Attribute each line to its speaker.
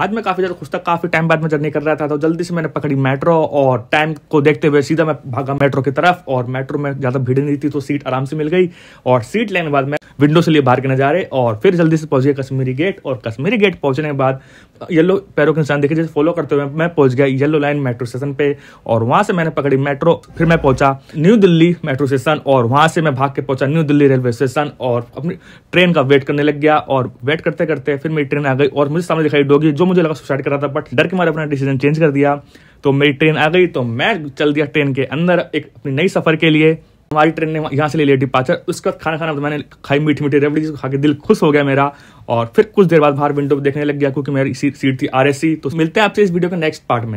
Speaker 1: आज मैं काफ़ी ज़्यादा खुश था काफ़ी टाइम बाद में जर्नी कर रहा था तो जल्दी से मैंने पकड़ी मेट्रो और टाइम को देखते हुए सीधा मैं भागा मेट्रो की तरफ और मेट्रो में ज़्यादा भीड़ नहीं थी तो सीट आराम से मिल गई और सीट लेने के बाद मैं विंडो से लिए बाहर के नज़ारे और फिर जल्दी से पहुंच गया कश्मीरी गेट और कश्मीरी गेट पहुंचने के बाद येलो पैरों के निशान देखे जैसे फॉलो करते हुए मैं पहुंच गया येलो लाइन मेट्रो स्टेशन पे और वहां से मैंने पकड़ी मेट्रो फिर मैं पहुंचा न्यू दिल्ली मेट्रो स्टेशन और वहां से मैं भाग के पहुंचा न्यू दिल्ली रेलवे स्टेशन और अपनी ट्रेन का वेट करने लग गया और वेट करते करते फिर मेरी ट्रेन आ गई और मुझे सामने दिखाई डोगी जो मुझे लगा सुसाइड करा था बट डर के मारे अपना डिसीजन चेंज कर दिया तो मेरी ट्रेन आ गई तो मैं चल दिया ट्रेन के अंदर एक अपनी नई सफ़र के लिए हमारी ट्रेन ने यहाँ से ले लिया डिपाचर उसके बाद खाना खाना तो मैंने खाई मीठी मीठी रेवड़ी खा के दिल खुश हो गया मेरा और फिर कुछ देर बाद बाहर विंडो देखने लग गया क्योंकि मेरी सीट थी आर तो मिलते हैं आपसे इस वीडियो के नेक्स्ट पार्ट में